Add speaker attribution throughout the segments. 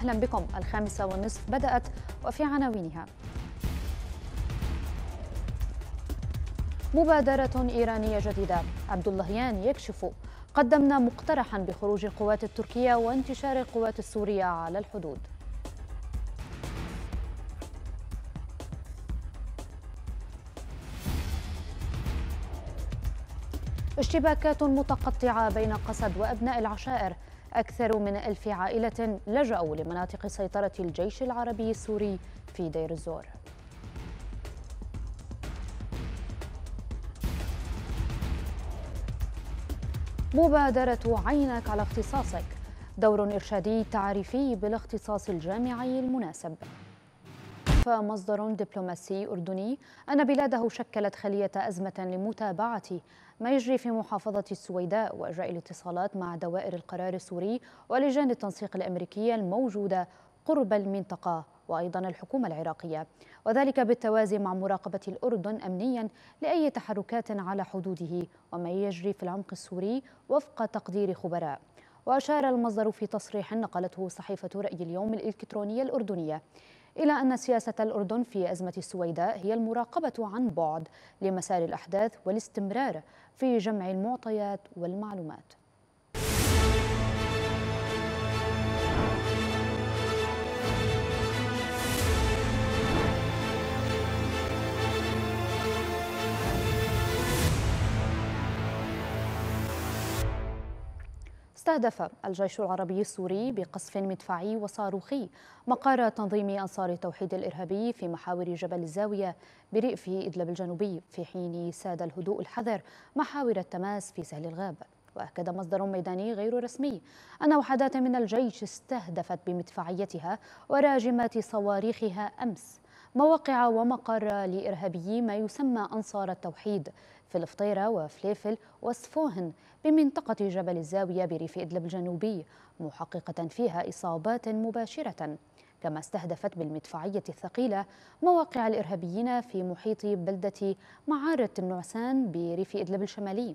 Speaker 1: أهلا بكم الخامسة والنصف بدأت وفي عناوينها مبادرة إيرانية جديدة عبد اللهيان يكشف قدمنا مقترحا بخروج القوات التركية وانتشار القوات السورية على الحدود اشتباكات متقطعة بين قسد وأبناء العشائر أكثر من ألف عائلة لجأوا لمناطق سيطرة الجيش العربي السوري في دير الزور مبادرة عينك على اختصاصك دور إرشادي تعريفي بالاختصاص الجامعي المناسب كشف مصدر دبلوماسي أردني أن بلاده شكلت خلية أزمة لمتابعة ما يجري في محافظة السويداء وإجراء الاتصالات مع دوائر القرار السوري ولجان التنسيق الأمريكية الموجودة قرب المنطقة وأيضا الحكومة العراقية وذلك بالتوازي مع مراقبة الأردن أمنيا لأي تحركات على حدوده وما يجري في العمق السوري وفق تقدير خبراء وأشار المصدر في تصريح نقلته صحيفة رأي اليوم الإلكترونية الأردنية إلى أن سياسة الأردن في أزمة السويداء هي المراقبة عن بعد لمسار الأحداث والاستمرار في جمع المعطيات والمعلومات استهدف الجيش العربي السوري بقصف مدفعي وصاروخي مقر تنظيم أنصار التوحيد الإرهابي في محاور جبل الزاوية برئف إدلب الجنوبي في حين ساد الهدوء الحذر محاور التماس في سهل الغاب وأكد مصدر ميداني غير رسمي أن وحدات من الجيش استهدفت بمدفعيتها وراجمات صواريخها أمس مواقع ومقر لإرهابيي ما يسمى أنصار التوحيد في الفطيرة وفليفل وصفوهن بمنطقة جبل الزاوية بريف إدلب الجنوبي محققة فيها إصابات مباشرة كما استهدفت بالمدفعية الثقيلة مواقع الإرهابيين في محيط بلدة معارة النعسان بريف إدلب الشمالي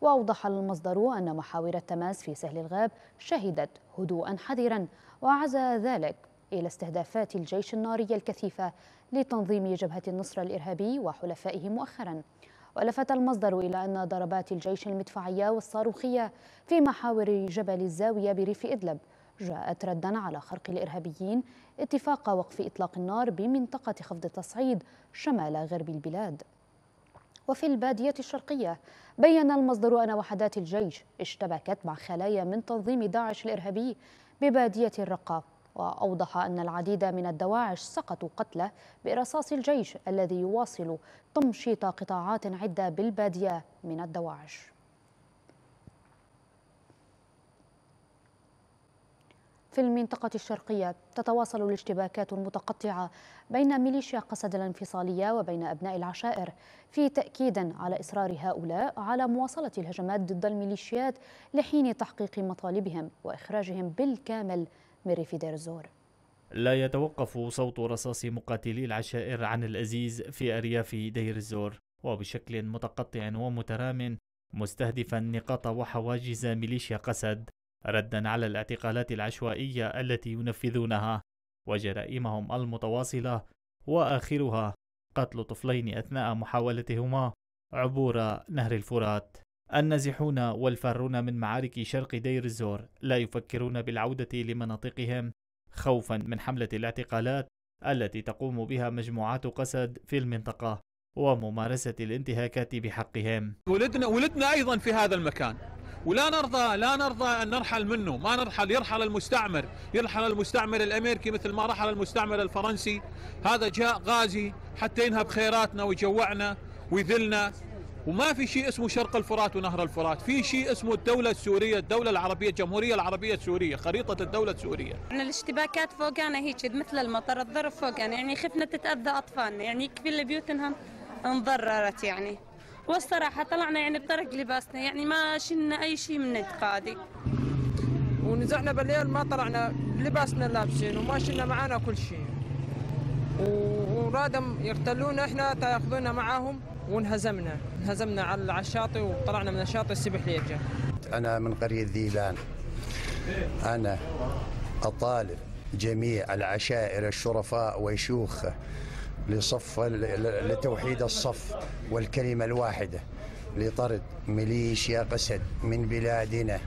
Speaker 1: وأوضح المصدر أن محاور التماس في سهل الغاب شهدت هدوءا حذرا وعزى ذلك إلى استهدافات الجيش الناري الكثيفة لتنظيم جبهة النصر الإرهابي وحلفائه مؤخرا ولفت المصدر إلى أن ضربات الجيش المدفعية والصاروخية في محاور جبل الزاوية بريف إدلب جاءت ردا على خرق الإرهابيين اتفاق وقف إطلاق النار بمنطقة خفض التصعيد شمال غرب البلاد وفي البادية الشرقية بيّن المصدر أن وحدات الجيش اشتبكت مع خلايا من تنظيم داعش الإرهابي ببادية الرقة وأوضح أن العديد من الدواعش سقطوا قتله برصاص الجيش الذي يواصل تمشيط قطاعات عدة بالبادية من الدواعش في المنطقة الشرقية تتواصل الاشتباكات المتقطعة بين ميليشيا قسد الانفصالية وبين أبناء العشائر في تأكيد على إصرار هؤلاء على مواصلة الهجمات ضد الميليشيات لحين تحقيق مطالبهم وإخراجهم بالكامل من ريف دير الزور
Speaker 2: لا يتوقف صوت رصاص مقاتلي العشائر عن الأزيز في أرياف دير الزور وبشكل متقطع ومترام مستهدفا نقاط وحواجز ميليشيا قسد ردا على الاعتقالات العشوائية التي ينفذونها وجرائمهم المتواصلة وآخرها قتل طفلين أثناء محاولتهما عبور نهر الفرات النازحون والفارون من معارك شرق دير الزور لا يفكرون بالعودة لمناطقهم خوفا من حملة الاعتقالات التي تقوم بها مجموعات قسد في المنطقة وممارسة الانتهاكات بحقهم ولدنا ولدنا أيضا في هذا المكان ولا نرضى لا نرضى ان نرحل منه، ما نرحل يرحل المستعمر، يرحل المستعمر الامريكي مثل ما رحل المستعمر الفرنسي، هذا جاء غازي حتى ينهب خيراتنا ويجوعنا ويذلنا وما في شيء اسمه شرق الفرات ونهر الفرات في شيء اسمه الدولة السورية الدولة العربية الجمهورية العربية السورية خريطة الدولة السورية
Speaker 3: احنا الاشتباكات فوقنا هيك مثل المطر الضرب فوقنا يعني خفنا تتأذى أطفالنا يعني يكفي البيوت انضررت يعني والصراحة طلعنا يعني بطرق لباسنا يعني ما شلنا أي شيء من انتقادي ونزعنا بالليل ما طلعنا لباسنا لابسين وما شلنا معانا كل شيء ورادم يرتلونا احنا تاخذونا معاهم وانهزمنا انهزمنا على الشاطئ وطلعنا من الشاطئ ليرجع
Speaker 4: أنا من قرية ذيلان أنا أطالب جميع العشائر الشرفاء ويشوخ لصف لتوحيد الصف والكلمة الواحدة لطرد ميليشيا قسد من بلادنا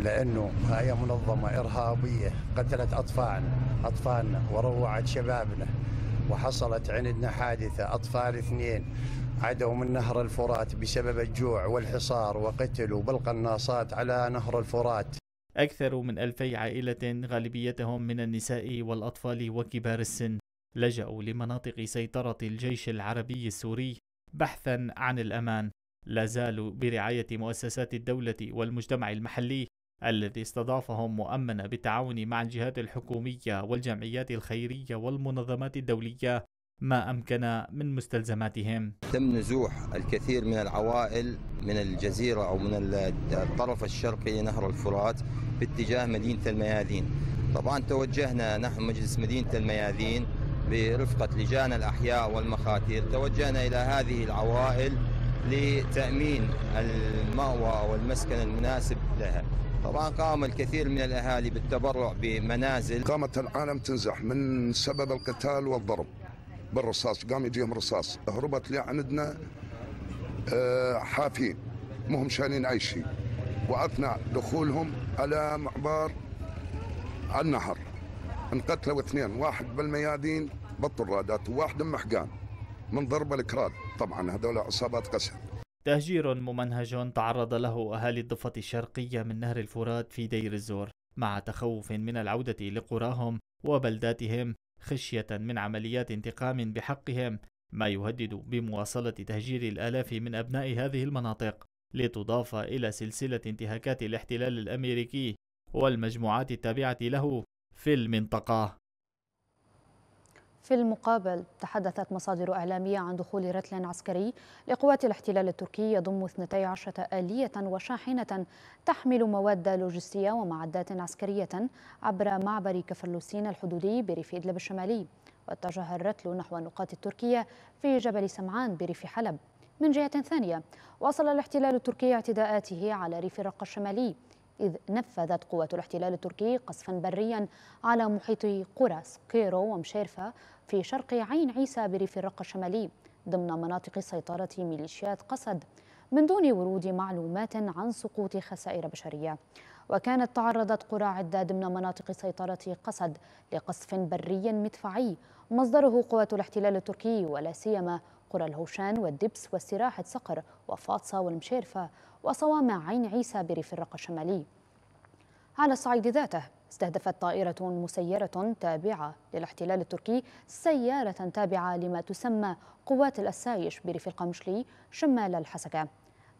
Speaker 4: لأنه هي منظمة إرهابية قتلت أطفالنا أطفالنا وروعت شبابنا وحصلت عندنا حادثة أطفال اثنين
Speaker 2: عدوا من نهر الفرات بسبب الجوع والحصار وقتلوا بالقناصات على نهر الفرات أكثر من ألفي عائلة غالبيتهم من النساء والأطفال وكبار السن لجأوا لمناطق سيطرة الجيش العربي السوري بحثا عن الأمان لا زالوا برعاية مؤسسات الدولة والمجتمع المحلي الذي استضافهم مؤمنة بالتعاون مع الجهات الحكومية والجمعيات الخيرية والمنظمات الدولية ما أمكن من مستلزماتهم تم
Speaker 4: نزوح الكثير من العوائل من الجزيرة أو من الطرف الشرقي لنهر الفرات باتجاه مدينة الميادين طبعا توجهنا نحن مجلس مدينة الميادين برفقة لجان الأحياء والمخاتير توجهنا إلى هذه العوائل لتأمين المأوى والمسكن المناسب لها طبعا قام الكثير من الاهالي بالتبرع بمنازل قامت العالم تنزح
Speaker 5: من سبب القتال والضرب بالرصاص قام يجيهم رصاص هربت لي عندنا آه، حافين مهم شانين اي شيء واثناء دخولهم على معبر على النهر انقتلوا اثنين واحد بالميادين بالطرادات وواحد محقان من ضرب الكراد طبعا هذول عصابات قسم
Speaker 2: تهجير ممنهج تعرض له أهالي الضفة الشرقية من نهر الفرات في دير الزور مع تخوف من العودة لقراهم وبلداتهم خشية من عمليات انتقام بحقهم ما يهدد بمواصلة تهجير الآلاف من أبناء هذه المناطق لتضاف إلى سلسلة انتهاكات الاحتلال الأمريكي والمجموعات التابعة له في المنطقة
Speaker 1: في المقابل تحدثت مصادر إعلامية عن دخول رتل عسكري لقوات الاحتلال التركي يضم 12 آلية وشاحنة تحمل مواد لوجستية ومعدات عسكرية عبر معبر كفرلوسين الحدودي بريف إدلب الشمالي واتجه الرتل نحو النقاط التركية في جبل سمعان بريف حلب من جهة ثانية واصل الاحتلال التركي اعتداءاته على ريف الرقة الشمالي إذ نفذت قوة الاحتلال التركي قصفا بريا على محيط قرى سكيرو ومشيرفة في شرق عين عيسى بريف الرقة الشمالي ضمن مناطق سيطرة ميليشيات قسد من دون ورود معلومات عن سقوط خسائر بشرية وكانت تعرضت قرى عدة ضمن مناطق سيطرة قسد لقصف بري مدفعي مصدره قوات الاحتلال التركي ولا سيما قرى الهوشان والدبس واستراحة صقر وفاطسة والمشيرفة وصوامع عين عيسى بريف الرقة الشمالي على الصعيد ذاته استهدفت طائرة مسيرة تابعة للاحتلال التركي سيارة تابعة لما تسمى قوات الأسايش بريف القمشلي شمال الحسكة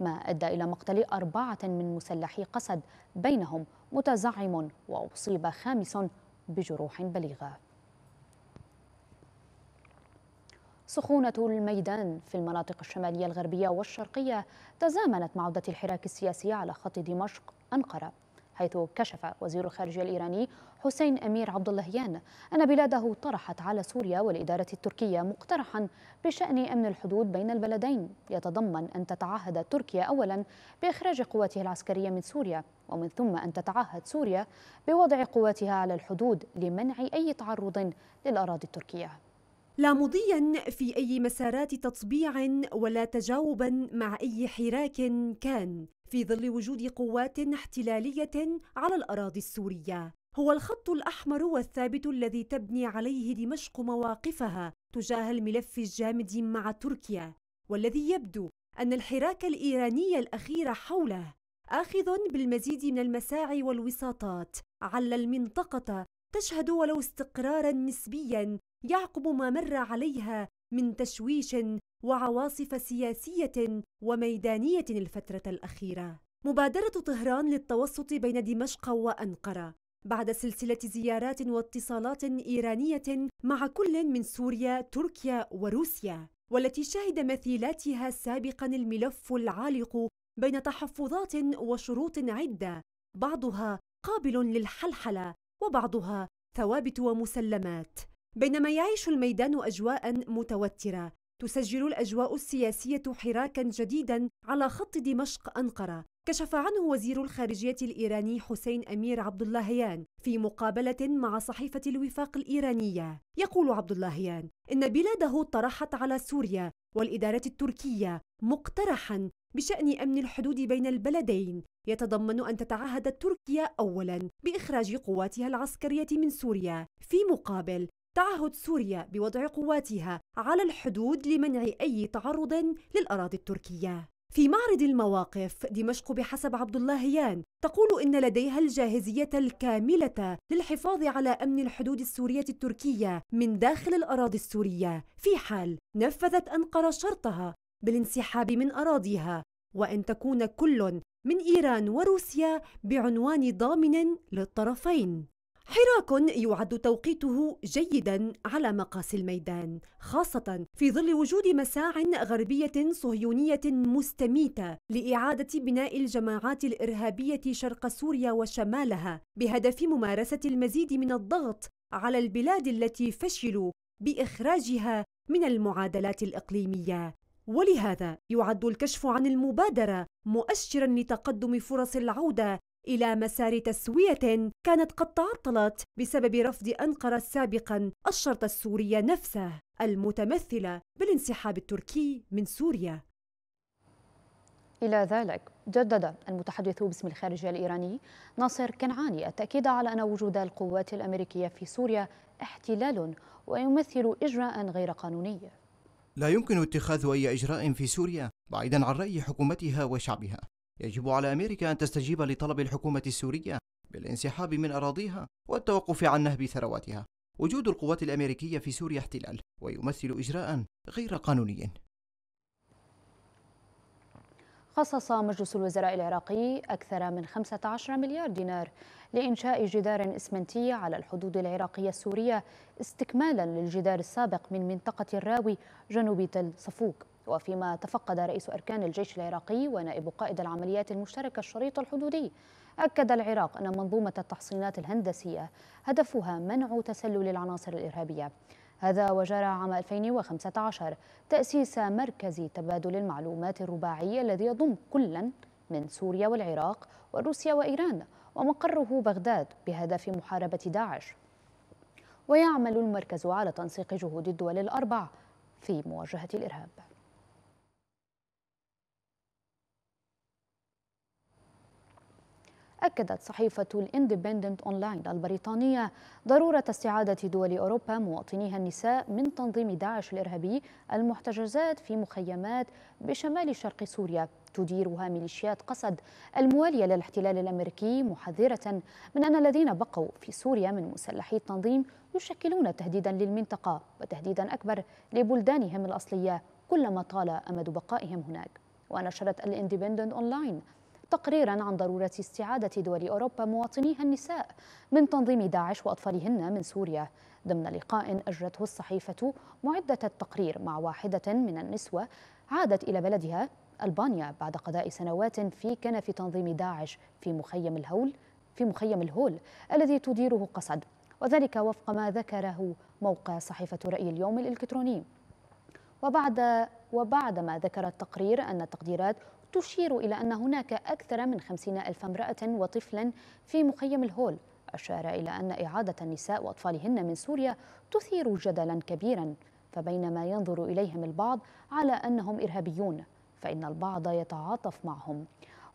Speaker 1: ما أدى إلى مقتل أربعة من مسلحي قسد بينهم متزعم وأصيب خامس بجروح بليغة سخونة الميدان في المناطق الشمالية الغربية والشرقية تزامنت مع عودة الحراك السياسي على خط دمشق أنقرة حيث كشف وزير الخارجية الإيراني حسين أمير عبد اللهيان أن بلاده طرحت على سوريا والإدارة التركية مقترحا بشأن أمن الحدود بين البلدين يتضمن أن تتعهد تركيا أولا بإخراج قواتها العسكرية من سوريا ومن ثم أن تتعهد سوريا بوضع قواتها على الحدود لمنع أي تعرض
Speaker 5: للأراضي التركية لا مضيا في أي مسارات تطبيع ولا تجاوبا مع أي حراك كان في ظل وجود قوات احتلالية على الأراضي السورية هو الخط الأحمر والثابت الذي تبني عليه دمشق مواقفها تجاه الملف الجامد مع تركيا والذي يبدو أن الحراك الإيراني الأخير حوله آخذ بالمزيد من المساعي والوساطات عل المنطقة تشهد ولو استقرارا نسبيا يعقب ما مر عليها من تشويش وعواصف سياسيه وميدانيه الفتره الاخيره مبادره طهران للتوسط بين دمشق وانقره بعد سلسله زيارات واتصالات ايرانيه مع كل من سوريا تركيا وروسيا والتي شهد مثيلاتها سابقا الملف العالق بين تحفظات وشروط عده بعضها قابل للحلحله وبعضها ثوابت ومسلمات بينما يعيش الميدان أجواء متوترة تسجل الأجواء السياسية حراكا جديدا على خط دمشق أنقرة كشف عنه وزير الخارجية الإيراني حسين أمير عبد اللهيان في مقابلة مع صحيفة الوفاق الإيرانية يقول عبد اللهيان إن بلاده طرحت على سوريا والإدارة التركية مقترحا بشأن أمن الحدود بين البلدين يتضمن أن تتعهد تركيا أولا بإخراج قواتها العسكرية من سوريا في مقابل تعهد سوريا بوضع قواتها على الحدود لمنع أي تعرض للأراضي التركية في معرض المواقف دمشق بحسب عبد الله يان تقول إن لديها الجاهزية الكاملة للحفاظ على أمن الحدود السورية التركية من داخل الأراضي السورية في حال نفذت أنقرة شرطها بالانسحاب من أراضيها وأن تكون كل من إيران وروسيا بعنوان ضامن للطرفين حراك يعد توقيته جيدا على مقاس الميدان خاصة في ظل وجود مساع غربية صهيونية مستميتة لإعادة بناء الجماعات الإرهابية شرق سوريا وشمالها بهدف ممارسة المزيد من الضغط على البلاد التي فشلوا بإخراجها من المعادلات الإقليمية ولهذا يعد الكشف عن المبادرة مؤشرا لتقدم فرص العودة إلى مسار تسوية كانت قد تعطلت بسبب رفض أنقرة سابقا الشرط السوري نفسه المتمثلة بالانسحاب التركي من سوريا
Speaker 1: إلى ذلك جدد المتحدث باسم الخارجية الإيراني ناصر كنعاني التأكيد على أن وجود القوات الأمريكية في سوريا احتلال ويمثل إجراء غير قانوني
Speaker 3: لا يمكن اتخاذ أي إجراء في سوريا بعيدا عن رأي حكومتها وشعبها يجب على أمريكا أن تستجيب لطلب الحكومة السورية بالانسحاب من أراضيها والتوقف عن نهب ثرواتها وجود القوات الأمريكية في سوريا احتلال ويمثل إجراء غير قانوني
Speaker 1: خصص مجلس الوزراء العراقي أكثر من 15 مليار دينار لإنشاء جدار إسمنتي على الحدود العراقية السورية استكمالا للجدار السابق من منطقة الراوي جنوب تل صفوق وفيما تفقد رئيس أركان الجيش العراقي ونائب قائد العمليات المشتركة الشريط الحدودي أكد العراق أن منظومة التحصينات الهندسية هدفها منع تسلل العناصر الإرهابية هذا وجرى عام 2015 تأسيس مركز تبادل المعلومات الرباعي الذي يضم كلا من سوريا والعراق وروسيا وإيران ومقره بغداد بهدف محاربة داعش ويعمل المركز على تنسيق جهود الدول الأربع في مواجهة الإرهاب أكدت صحيفة الاندبندنت أونلاين البريطانية ضرورة استعادة دول أوروبا مواطنيها النساء من تنظيم داعش الإرهابي المحتجزات في مخيمات بشمال شرق سوريا تديرها ميليشيات قسد الموالية للاحتلال الأمريكي محذرة من أن الذين بقوا في سوريا من مسلحي التنظيم يشكلون تهديدا للمنطقة وتهديدا أكبر لبلدانهم الأصلية كلما طال أمد بقائهم هناك ونشرت الاندبندنت أونلاين تقريرا عن ضرورة استعادة دول أوروبا مواطنيها النساء من تنظيم داعش وأطفالهن من سوريا ضمن لقاء أجرته الصحيفة معدة التقرير مع واحدة من النسوة عادت إلى بلدها ألبانيا بعد قضاء سنوات في كنف تنظيم داعش في مخيم الهول في مخيم الهول الذي تديره قسد وذلك وفق ما ذكره موقع صحيفة رأي اليوم الإلكتروني وبعد وبعدما ذكر التقرير أن التقديرات تشير إلى أن هناك أكثر من خمسين ألف امرأة وطفلا في مخيم الهول أشار إلى أن إعادة النساء وأطفالهن من سوريا تثير جدلا كبيرا فبينما ينظر إليهم البعض على أنهم إرهابيون فإن البعض يتعاطف معهم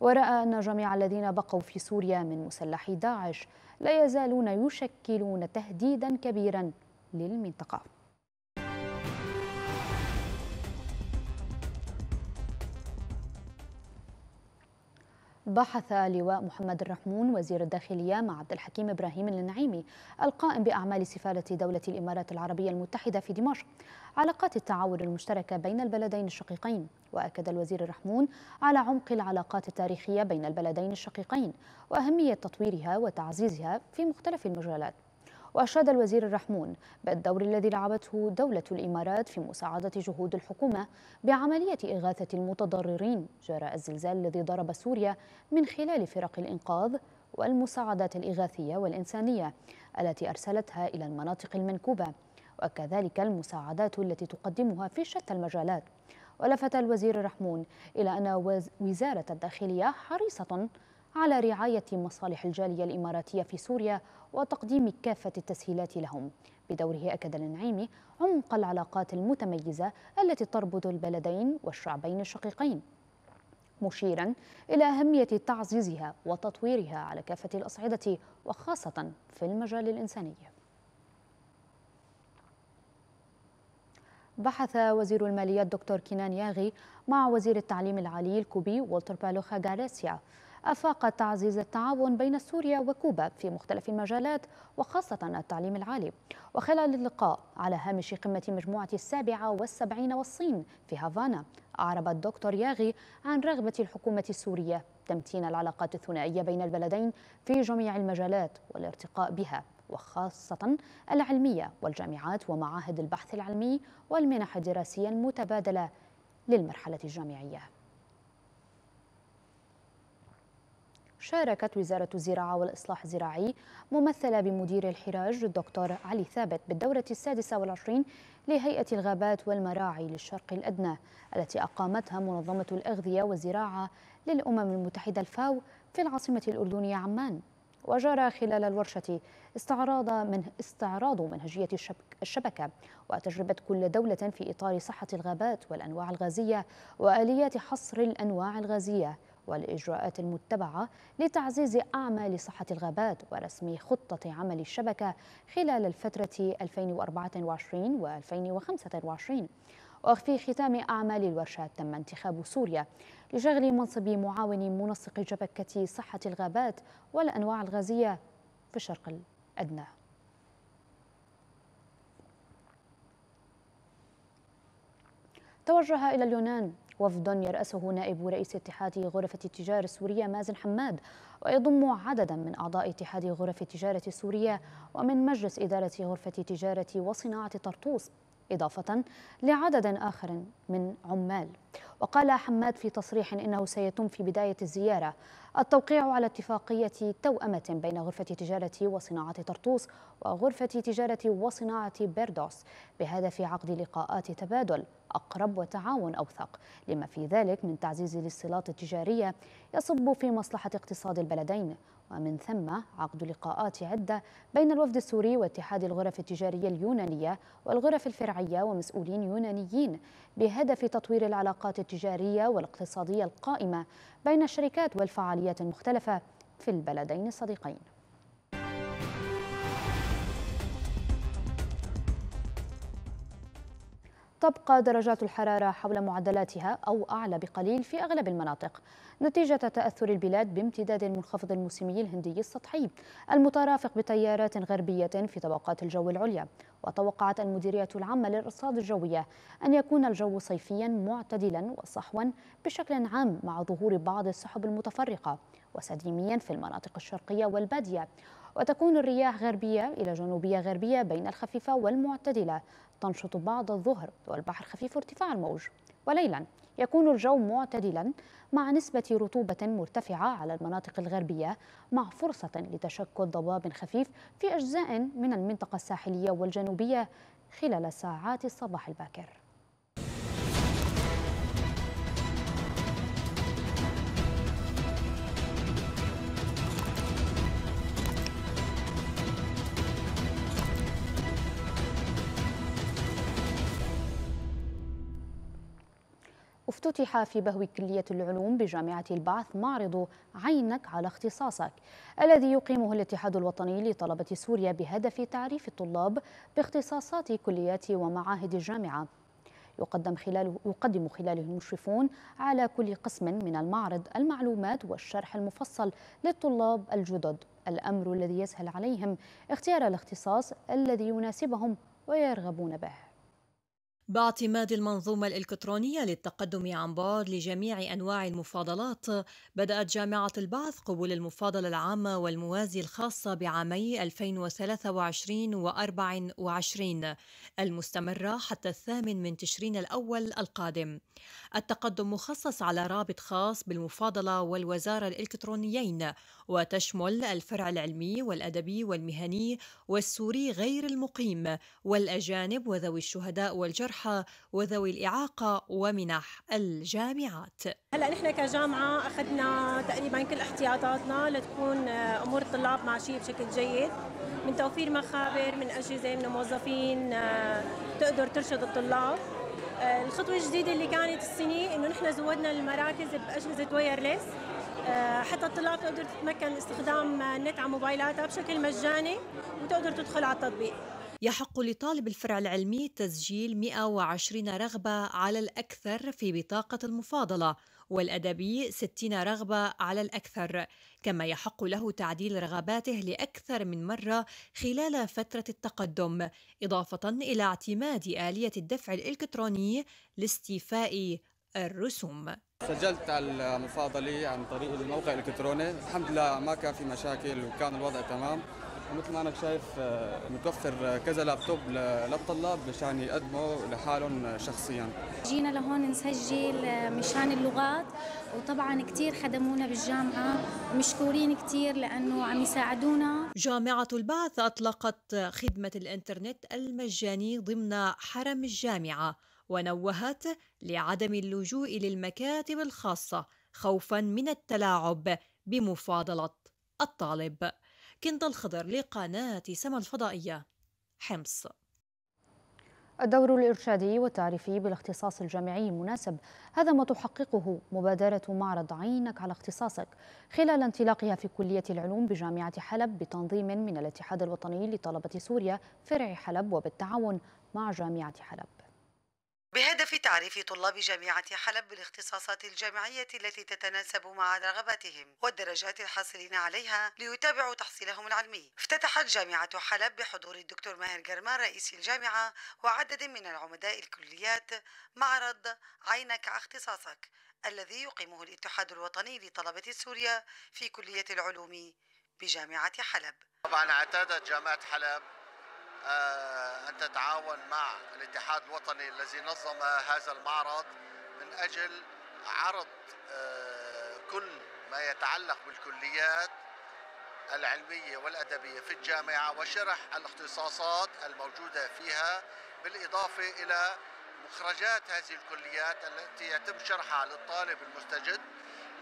Speaker 1: ورأى أن جميع الذين بقوا في سوريا من مسلحي داعش لا يزالون يشكلون تهديدا كبيرا للمنطقة بحث لواء محمد الرحمون وزير الداخلية مع عبد الحكيم إبراهيم النعيمي القائم بأعمال سفارة دولة الإمارات العربية المتحدة في دمشق علاقات التعاون المشتركة بين البلدين الشقيقين وأكد الوزير الرحمون على عمق العلاقات التاريخية بين البلدين الشقيقين وأهمية تطويرها وتعزيزها في مختلف المجالات وأشاد الوزير الرحمون بالدور الذي لعبته دولة الإمارات في مساعدة جهود الحكومة بعملية إغاثة المتضررين جراء الزلزال الذي ضرب سوريا من خلال فرق الإنقاذ والمساعدات الإغاثية والإنسانية التي أرسلتها إلى المناطق المنكوبة وكذلك المساعدات التي تقدمها في شتى المجالات ولفت الوزير الرحمون إلى أن وزارة الداخلية حريصة على رعاية مصالح الجالية الإماراتية في سوريا وتقديم كافة التسهيلات لهم بدوره أكد النعيمي عمق العلاقات المتميزة التي تربط البلدين والشعبين الشقيقين مشيرا إلى أهمية تعزيزها وتطويرها على كافة الأصعدة وخاصة في المجال الإنساني بحث وزير المالية الدكتور كينان ياغي مع وزير التعليم العالي الكوبي والتر بالوخا غاريسيا أفاق تعزيز التعاون بين سوريا وكوبا في مختلف المجالات وخاصة التعليم العالي وخلال اللقاء على هامش قمة مجموعة السابعة والسبعين والصين في هافانا أعرب الدكتور ياغي عن رغبة الحكومة السورية تمتين العلاقات الثنائية بين البلدين في جميع المجالات والارتقاء بها وخاصة العلمية والجامعات ومعاهد البحث العلمي والمنح الدراسية المتبادلة للمرحلة الجامعية شاركت وزارة الزراعة والإصلاح الزراعي ممثلة بمدير الحراج الدكتور علي ثابت بالدورة السادسة والعشرين لهيئة الغابات والمراعي للشرق الأدنى التي أقامتها منظمة الأغذية والزراعة للأمم المتحدة الفاو في العاصمة الأردنية عمان وجرى خلال الورشة استعراض من استعراض منهجية الشبكة وتجربة كل دولة في إطار صحة الغابات والأنواع الغازية وآليات حصر الأنواع الغازية والإجراءات المتبعة لتعزيز أعمال صحة الغابات ورسم خطة عمل الشبكة خلال الفترة 2024 و 2025 وفي ختام أعمال الورشة تم انتخاب سوريا لشغل منصب معاون منسق شبكة صحة الغابات والأنواع الغازية في الشرق الأدنى توجه إلى اليونان وفد يرأسه نائب رئيس اتحاد غرف التجارة السورية مازن حماد ويضم عددا من أعضاء اتحاد غرف التجارة السورية ومن مجلس إدارة غرفة تجارة وصناعة طرطوس إضافة لعدد آخر من عمال وقال حماد في تصريح إنه سيتم في بداية الزيارة التوقيع على اتفاقية توأمة بين غرفة تجارة وصناعة طرطوس وغرفة تجارة وصناعة بيردوس بهدف عقد لقاءات تبادل أقرب وتعاون أوثق لما في ذلك من تعزيز الصلات التجارية يصب في مصلحة اقتصاد البلدين ومن ثم عقد لقاءات عدة بين الوفد السوري واتحاد الغرف التجارية اليونانية والغرف الفرعية ومسؤولين يونانيين بهدف تطوير العلاقات التجارية والاقتصادية القائمة بين الشركات والفعاليات المختلفة في البلدين الصديقين تبقى درجات الحرارة حول معدلاتها أو أعلى بقليل في أغلب المناطق نتيجة تأثر البلاد بامتداد المنخفض الموسمي الهندي السطحي المترافق بتيارات غربية في طبقات الجو العليا وتوقعت المديرية العامة للأرصاد الجوية أن يكون الجو صيفيا معتدلا وصحوا بشكل عام مع ظهور بعض السحب المتفرقة وسديميا في المناطق الشرقية والبادية وتكون الرياح غربية إلى جنوبية غربية بين الخفيفة والمعتدلة تنشط بعد الظهر والبحر خفيف ارتفاع الموج وليلا يكون الجو معتدلا مع نسبة رطوبة مرتفعة على المناطق الغربية مع فرصة لتشكل ضباب خفيف في أجزاء من المنطقة الساحلية والجنوبية خلال ساعات الصباح الباكر افتتح في بهو كلية العلوم بجامعة البعث معرض عينك على اختصاصك الذي يقيمه الاتحاد الوطني لطلبة سوريا بهدف تعريف الطلاب باختصاصات كليات ومعاهد الجامعة يقدم خلاله يقدم خلاله المشرفون على كل قسم من المعرض المعلومات والشرح المفصل للطلاب الجدد الأمر الذي يسهل عليهم اختيار الاختصاص الذي يناسبهم ويرغبون به
Speaker 3: باعتماد المنظومة الإلكترونية للتقدم عن بعد لجميع أنواع المفاضلات، بدأت جامعة البعث قبول المفاضلة العامة والموازي الخاصة بعامي 2023 و 24 المستمرة حتى الثامن من تشرين الأول القادم. التقدم مخصص على رابط خاص بالمفاضلة والوزارة الإلكترونيين، وتشمل الفرع العلمي والأدبي والمهني والسوري غير المقيم والأجانب وذوي الشهداء والجرحى الجرحى وذوي الإعاقة ومنح الجامعات هلا نحن كجامعة أخذنا تقريبا كل احتياطاتنا لتكون آه، أمور الطلاب ماشية بشكل جيد من توفير مخابر من أجهزة من موظفين آه، تقدر ترشد الطلاب آه، الخطوة الجديدة اللي كانت السنة إنه نحن زودنا المراكز بأجهزة ويرلس حتى الطلاب تقدر تتمكن استخدام النت على موبايلاتها بشكل مجاني وتقدر تدخل على التطبيق يحق لطالب الفرع العلمي تسجيل 120 رغبة على الأكثر في بطاقة المفاضلة والأدبي 60 رغبة على الأكثر كما يحق له تعديل رغباته لأكثر من مرة خلال فترة التقدم إضافة إلى اعتماد آلية الدفع الإلكتروني لاستيفاء الرسوم
Speaker 2: سجلت المفاضلة عن طريق الموقع الإلكتروني الحمد لله ما كان في مشاكل وكان الوضع تمام ومثل ما انك شايف متوفر آه، آه، كذا لابتوب للطلاب مشان يقدموا لحالهم شخصيا
Speaker 5: جينا لهون نسجل آه، مشان اللغات وطبعا كثير خدمونا بالجامعه مشكورين كثير لانه عم يساعدونا
Speaker 3: جامعه البعث اطلقت خدمه الانترنت المجاني ضمن حرم الجامعه ونوهت لعدم اللجوء للمكاتب الخاصه خوفا من التلاعب بمفاضله الطالب كندا الخضر لقناة سما الفضائية حمص
Speaker 1: الدور الإرشادي والتعريفي بالاختصاص الجامعي المناسب هذا ما تحققه مبادرة معرض عينك على اختصاصك خلال انطلاقها في كلية العلوم بجامعة حلب بتنظيم من الاتحاد الوطني لطلبة سوريا فرع حلب وبالتعاون مع جامعة حلب
Speaker 4: بهدف تعريف طلاب جامعة حلب بالاختصاصات الجامعية التي تتناسب مع رغباتهم والدرجات الحاصلين عليها ليتابعوا تحصيلهم العلمي افتتحت جامعة حلب بحضور الدكتور ماهر جرمان رئيس الجامعة وعدد من العمداء الكليات معرض عينك اختصاصك الذي يقيمه الاتحاد الوطني لطلبة سوريا في كلية العلوم بجامعة حلب
Speaker 2: طبعا اعتادت جامعة حلب آه، أن تتعاون مع الاتحاد الوطني الذي نظم هذا المعرض من أجل عرض آه، كل ما يتعلق بالكليات العلمية والأدبية في الجامعة وشرح الاختصاصات الموجودة فيها بالإضافة إلى مخرجات هذه الكليات التي يتم شرحها للطالب المستجد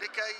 Speaker 2: لكي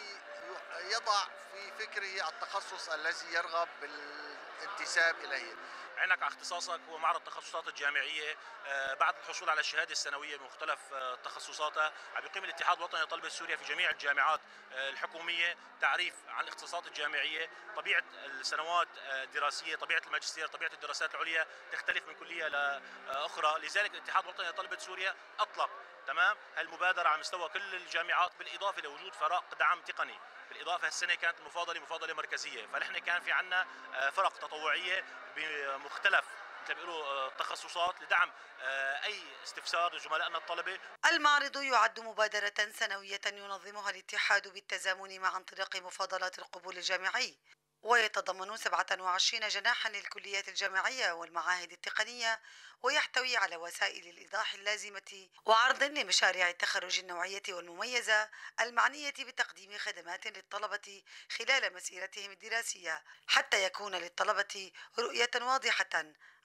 Speaker 2: يضع في فكره التخصص الذي يرغب بالانتساب إليه على اختصاصك هو معرض التخصصات الجامعيه آه، بعد الحصول على الشهاده السنويه بمختلف آه، تخصصاتها عم يقيم الاتحاد الوطني لطلبه سوريا في جميع الجامعات آه، الحكوميه تعريف عن الاختصاصات الجامعيه طبيعه السنوات الدراسيه طبيعه الماجستير طبيعه الدراسات العليا تختلف من كليه لاخرى لذلك الاتحاد الوطني لطلبه سوريا اطلق تمام هالمبادره على مستوى كل الجامعات بالاضافه لوجود فراغ دعم تقني بالاضافه هالسنه كانت المفاضله مفاضله مركزيه فنحن كان في عنا آه، فرق تطوعيه بمختلف بيقولوا آه، تخصصات لدعم آه، اي استفسار لزملائنا الطلبه.
Speaker 4: المعرض يعد مبادره سنويه ينظمها الاتحاد بالتزامن مع انطلاق مفاضلات القبول الجامعي ويتضمن 27 جناحا للكليات الجامعية والمعاهد التقنية ويحتوي على وسائل الإيضاح اللازمة وعرض لمشاريع التخرج النوعية والمميزة المعنية بتقديم خدمات للطلبة خلال مسيرتهم الدراسية حتى يكون للطلبة رؤية واضحة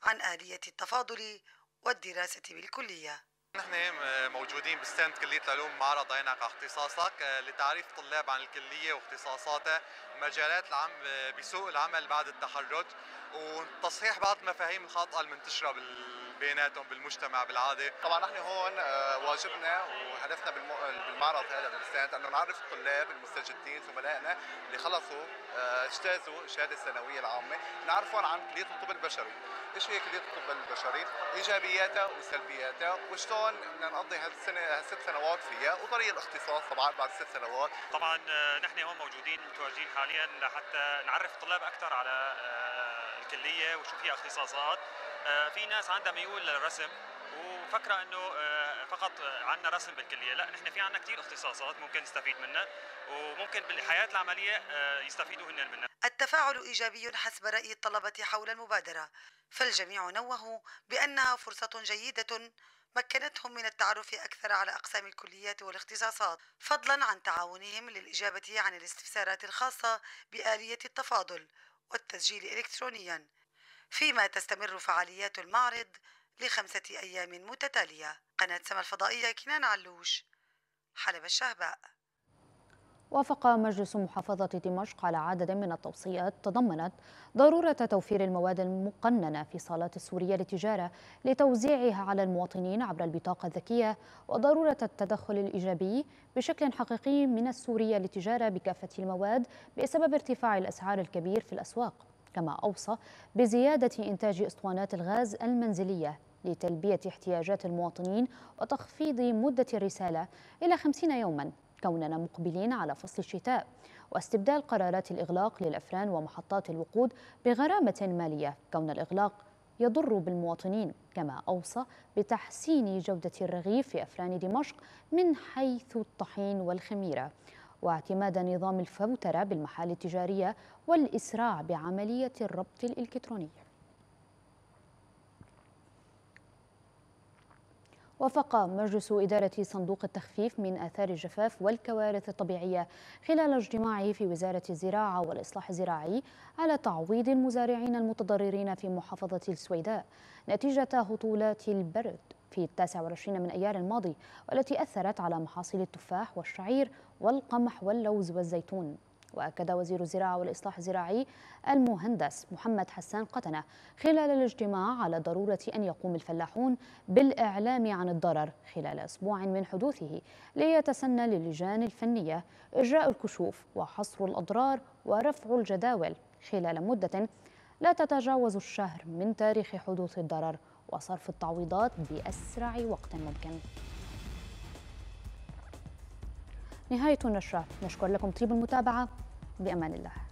Speaker 4: عن آلية التفاضل والدراسة بالكلية
Speaker 2: نحن آه، موجودين بستاند كلية العلوم معرض عينك على اختصاصك آه، لتعريف الطلاب عن الكلية واختصاصاتها ومجالات العمل آه، بسوق العمل بعد التخرج وتصحيح بعض المفاهيم الخاطئه المنتشره بيناتهم بالمجتمع بالعاده طبعا نحن هون آه، واجبنا وهدفنا بالمعرض
Speaker 5: هذا بالستاند انه نعرف الطلاب المستجدين زملائنا اللي خلصوا آه، اجتازوا الشهاده الثانويه العامه نعرفهم عن كليه الطب البشري ايش هي كليه الطب البشري ايجابياتها وسلبياتها وشلون بدنا نقضي هالسنه هالست سنوات فيها وطريق الاختصاص
Speaker 2: طبعا بعد ست سنوات طبعا آه، نحن هون موجودين متواجدين حاليا لحتى نعرف الطلاب اكثر على الكليه وشو فيها اختصاصات آه، في ناس عندها ميول للرسم وفكره انه آه، فقط آه، عندنا رسم بالكليه لا نحن في عندنا كثير اختصاصات ممكن نستفيد منها وممكن بالحياه العمليه يستفيدوا هن منها
Speaker 4: التفاعل ايجابي حسب راي الطلبه حول المبادره فالجميع نوهوا بانها فرصه جيده مكنتهم من التعرف أكثر على أقسام الكليات والاختصاصات فضلا عن تعاونهم للإجابة عن الاستفسارات الخاصة بآلية التفاضل والتسجيل إلكترونيا فيما تستمر فعاليات المعرض لخمسة أيام متتالية قناة سما الفضائية كنان علوش حلب الشهباء
Speaker 1: وافق مجلس محافظة دمشق على عدد من التوصيات تضمنت ضرورة توفير المواد المقننة في صالات السورية للتجارة لتوزيعها على المواطنين عبر البطاقة الذكية وضرورة التدخل الإيجابي بشكل حقيقي من السورية للتجارة بكافة المواد بسبب ارتفاع الأسعار الكبير في الأسواق كما أوصى بزيادة إنتاج أسطوانات الغاز المنزلية لتلبية احتياجات المواطنين وتخفيض مدة الرسالة إلى خمسين يوماً كوننا مقبلين على فصل الشتاء واستبدال قرارات الإغلاق للأفران ومحطات الوقود بغرامة مالية كون الإغلاق يضر بالمواطنين كما أوصى بتحسين جودة الرغيف في أفران دمشق من حيث الطحين والخميرة واعتماد نظام الفوترة بالمحال التجارية والإسراع بعملية الربط الإلكتروني وافق مجلس إدارة صندوق التخفيف من آثار الجفاف والكوارث الطبيعية خلال اجتماعه في وزارة الزراعة والإصلاح الزراعي على تعويض المزارعين المتضررين في محافظة السويداء نتيجة هطولات البرد في 29 من أيار الماضي والتي أثرت على محاصيل التفاح والشعير والقمح واللوز والزيتون وأكد وزير الزراعة والإصلاح الزراعي المهندس محمد حسان قتنة خلال الاجتماع على ضرورة أن يقوم الفلاحون بالإعلام عن الضرر خلال أسبوع من حدوثه ليتسنى للجان الفنية إجراء الكشوف وحصر الأضرار ورفع الجداول خلال مدة لا تتجاوز الشهر من تاريخ حدوث الضرر وصرف التعويضات بأسرع وقت ممكن نهاية النشرة نشكر لكم طيب المتابعة بأمان الله